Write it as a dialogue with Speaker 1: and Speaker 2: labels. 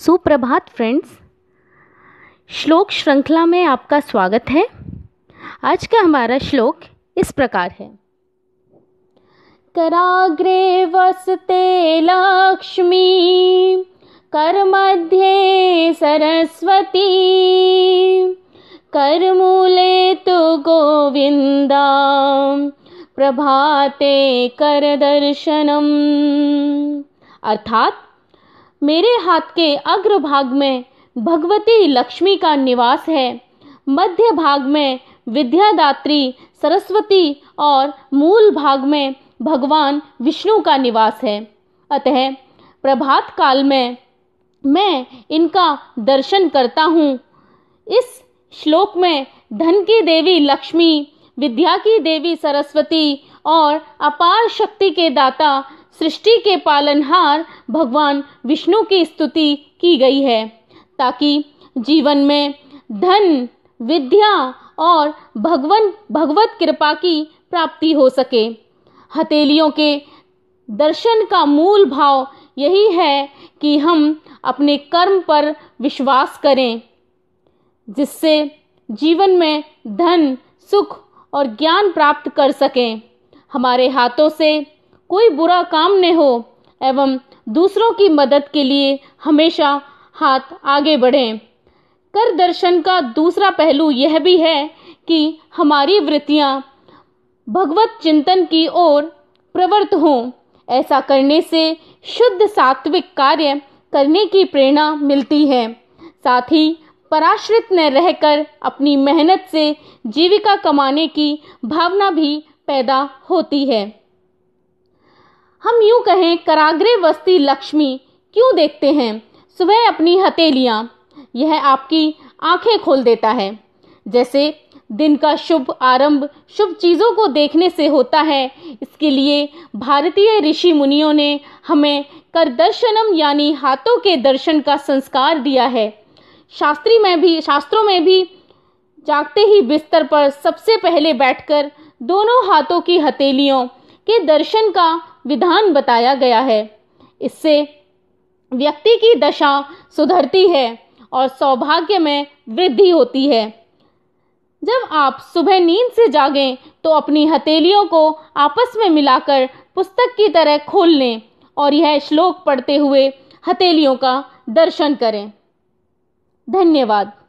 Speaker 1: सुप्रभात फ्रेंड्स श्लोक श्रृंखला में आपका स्वागत है आज का हमारा श्लोक इस प्रकार है कराग्रे वसते लक्ष्मी कर मध्य सरस्वती कर मूले तो गोविंदा प्रभाते कर दर्शनम अर्थात मेरे हाथ के अग्र भाग में भगवती लक्ष्मी का निवास है मध्य भाग में विद्यादात्री सरस्वती और मूल भाग में भगवान विष्णु का निवास है अतः प्रभात काल में मैं इनका दर्शन करता हूँ इस श्लोक में धन की देवी लक्ष्मी विद्या की देवी सरस्वती और अपार शक्ति के दाता सृष्टि के पालनहार भगवान विष्णु की स्तुति की गई है ताकि जीवन में धन विद्या और भगवन भगवत कृपा की प्राप्ति हो सके हथेलियों के दर्शन का मूल भाव यही है कि हम अपने कर्म पर विश्वास करें जिससे जीवन में धन सुख और ज्ञान प्राप्त कर सकें हमारे हाथों से कोई बुरा काम न हो एवं दूसरों की मदद के लिए हमेशा हाथ आगे बढ़ें कर दर्शन का दूसरा पहलू यह भी है कि हमारी वृत्तियाँ भगवत चिंतन की ओर प्रवृत्त हों ऐसा करने से शुद्ध सात्विक कार्य करने की प्रेरणा मिलती है साथ ही पराश्रित न रहकर अपनी मेहनत से जीविका कमाने की भावना भी पैदा होती है हम यूं कहें करागरे वस्ती लक्ष्मी क्यों देखते हैं सुबह अपनी हथेलियाँ यह आपकी आंखें खोल देता है जैसे दिन का शुभ आरंभ शुभ चीज़ों को देखने से होता है इसके लिए भारतीय ऋषि मुनियों ने हमें कर दर्शनम यानी हाथों के दर्शन का संस्कार दिया है शास्त्री में भी शास्त्रों में भी जागते ही बिस्तर पर सबसे पहले बैठकर दोनों हाथों की हथेलियों के दर्शन का विधान बताया गया है इससे व्यक्ति की दशा सुधरती है और सौभाग्य में वृद्धि होती है जब आप सुबह नींद से जागें तो अपनी हथेलियों को आपस में मिलाकर पुस्तक की तरह खोल लें और यह श्लोक पढ़ते हुए हथेलियों का दर्शन करें धन्यवाद